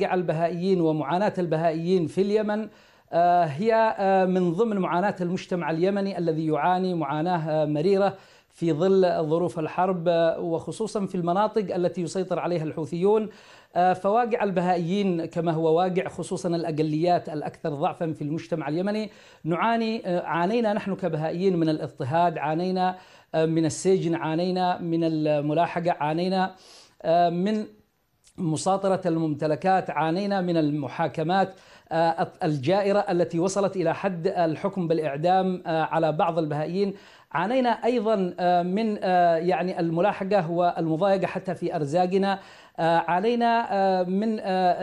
مقطع البهائيين ومعاناة البهائيين في اليمن آه، هي آه، من ضمن معاناة المجتمع اليمني الذي يعاني معاناة آه، مريرة في ظل ظروف الحرب وخصوصا في المناطق التي يسيطر عليها الحوثيون فواقع البهائيين كما هو واقع خصوصا الاقليات الاكثر ضعفا في المجتمع اليمني نعاني عانينا نحن كبهائيين من الاضطهاد عانينا من السجن عانينا من الملاحقه عانينا من مساطرة الممتلكات عانينا من المحاكمات آه، الجائرة التي وصلت إلى حد الحكم بالإعدام آه، على بعض البهائيين عانينا أيضا آه، من يعني الملاحقة والمضايقة حتى في أرزاقنا عانينا من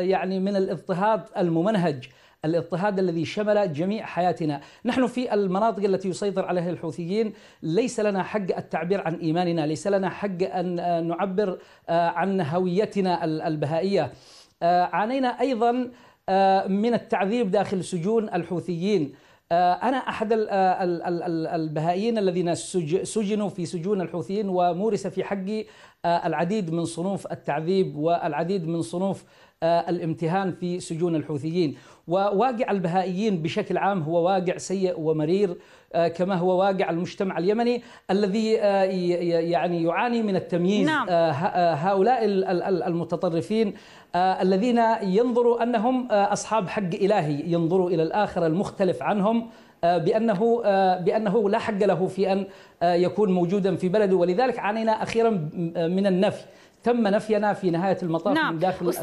يعني من الاضطهاد الممنهج الاضطهاد الذي شمل جميع حياتنا نحن في المناطق التي يسيطر عليها الحوثيين ليس لنا حق التعبير عن إيماننا ليس لنا حق أن آه، نعبر آه، عن هويتنا البهائية آه، عانينا أيضا من التعذيب داخل سجون الحوثيين أنا أحد البهائيين الذين سجنوا في سجون الحوثيين ومورس في حقي العديد من صنوف التعذيب والعديد من صنوف آه، الامتهان في سجون الحوثيين وواقع البهائيين بشكل عام هو واقع سيء ومرير آه، كما هو واقع المجتمع اليمني الذي آه، يعني يعاني من التمييز نعم. هؤلاء المتطرفين الذين ينظروا انهم اصحاب حق الهي ينظروا الى الاخر المختلف عنهم بانه بانه لا حق له في ان يكون موجودا في بلده ولذلك عانينا اخيرا من النفي تم نفينا في نهايه المطاف نعم. من داخل